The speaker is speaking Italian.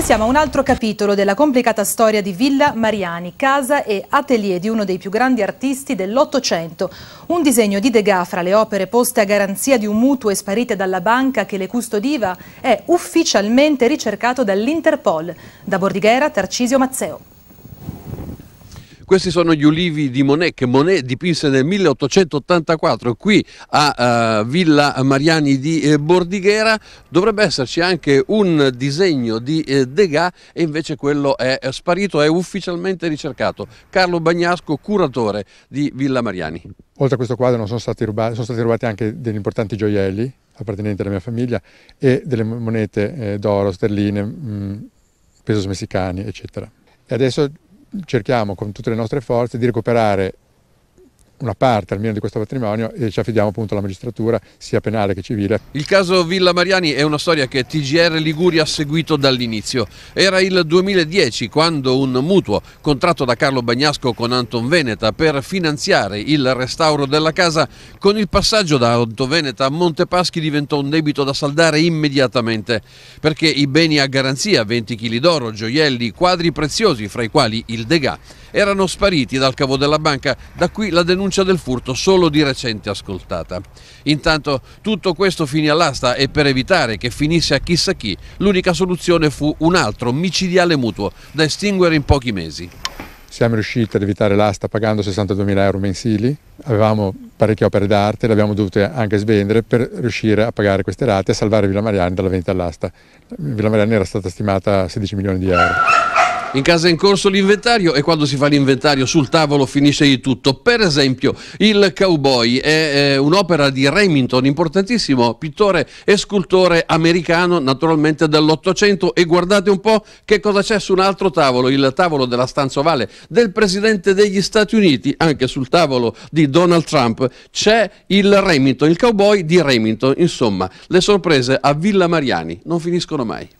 E siamo a un altro capitolo della complicata storia di Villa Mariani, casa e atelier di uno dei più grandi artisti dell'Ottocento. Un disegno di Degas fra le opere poste a garanzia di un mutuo e sparite dalla banca che le custodiva è ufficialmente ricercato dall'Interpol. Da Bordighera, Tarcisio Mazzeo. Questi sono gli ulivi di Monet che Monet dipinse nel 1884 qui a uh, Villa Mariani di eh, Bordighera. Dovrebbe esserci anche un disegno di eh, Degas e invece quello è sparito, è ufficialmente ricercato. Carlo Bagnasco, curatore di Villa Mariani. Oltre a questo quadro sono stati, rubati, sono stati rubati anche degli importanti gioielli appartenenti alla mia famiglia e delle monete eh, d'oro, sterline, mh, mm, pesos messicani, eccetera. E adesso cerchiamo con tutte le nostre forze di recuperare una parte almeno di questo patrimonio e ci affidiamo appunto alla magistratura sia penale che civile. Il caso Villa Mariani è una storia che TGR Liguria ha seguito dall'inizio. Era il 2010 quando un mutuo contratto da Carlo Bagnasco con Anton Veneta per finanziare il restauro della casa con il passaggio da Anton Veneta a Montepaschi diventò un debito da saldare immediatamente perché i beni a garanzia, 20 kg d'oro, gioielli, quadri preziosi fra i quali il Degas erano spariti dal cavo della banca, da qui la denuncia del furto solo di recente ascoltata. Intanto tutto questo finì all'asta e per evitare che finisse a chissà chi, l'unica soluzione fu un altro micidiale mutuo da estinguere in pochi mesi. Siamo riusciti ad evitare l'asta pagando 62.000 euro mensili, avevamo parecchie opere d'arte, le abbiamo dovute anche svendere per riuscire a pagare queste rate e a salvare Villa Mariani dalla vendita all'asta. Villa Mariani era stata stimata a 16 milioni di euro. In casa è in corso l'inventario e quando si fa l'inventario sul tavolo finisce di tutto. Per esempio, Il Cowboy è un'opera di Remington, importantissimo pittore e scultore americano, naturalmente dell'Ottocento. E guardate un po' che cosa c'è su un altro tavolo, il tavolo della stanza ovale del presidente degli Stati Uniti, anche sul tavolo di Donald Trump c'è il Remington, il cowboy di Remington. Insomma, le sorprese a Villa Mariani non finiscono mai.